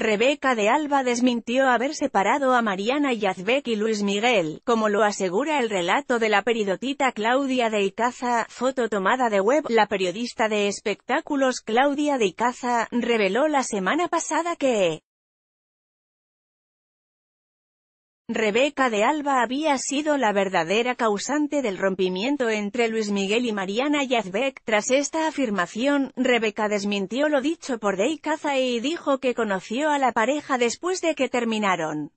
Rebeca de Alba desmintió haber separado a Mariana Yazbek y Luis Miguel, como lo asegura el relato de la peridotita Claudia de Icaza, foto tomada de web. La periodista de espectáculos Claudia de Icaza, reveló la semana pasada que Rebeca de Alba había sido la verdadera causante del rompimiento entre Luis Miguel y Mariana Yazbek. Tras esta afirmación, Rebeca desmintió lo dicho por Dey Caza y dijo que conoció a la pareja después de que terminaron.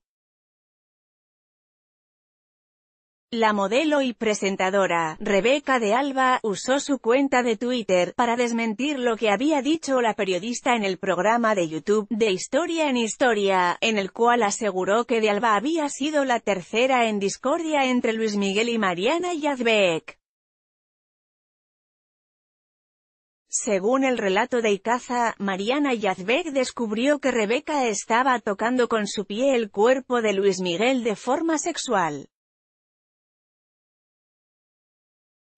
La modelo y presentadora, Rebeca de Alba, usó su cuenta de Twitter, para desmentir lo que había dicho la periodista en el programa de YouTube, de Historia en Historia, en el cual aseguró que de Alba había sido la tercera en discordia entre Luis Miguel y Mariana Yazbek. Según el relato de Icaza, Mariana Yazbek descubrió que Rebeca estaba tocando con su pie el cuerpo de Luis Miguel de forma sexual.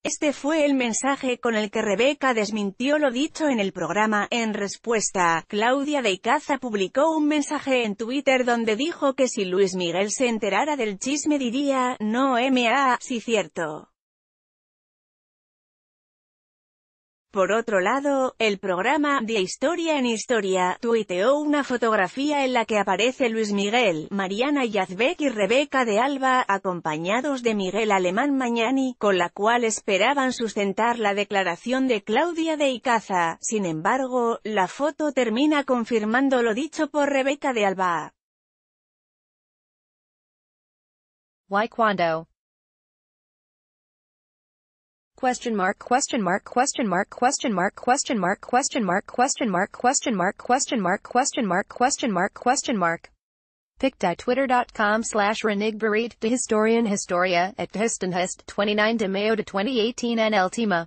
Este fue el mensaje con el que Rebeca desmintió lo dicho en el programa. En respuesta, Claudia de Icaza publicó un mensaje en Twitter donde dijo que si Luis Miguel se enterara del chisme diría, no MA, si cierto. Por otro lado, el programa De Historia en Historia tuiteó una fotografía en la que aparece Luis Miguel, Mariana Yazbek y Rebeca de Alba, acompañados de Miguel Alemán Mañani, con la cual esperaban sustentar la declaración de Claudia de Icaza. Sin embargo, la foto termina confirmando lo dicho por Rebeca de Alba. question mark question mark question mark question mark question mark question mark question mark question mark question mark question mark question mark question mark pic.twitter.com slash renigberit de historian historia at histenhist 29 de mayo de 2018 nltima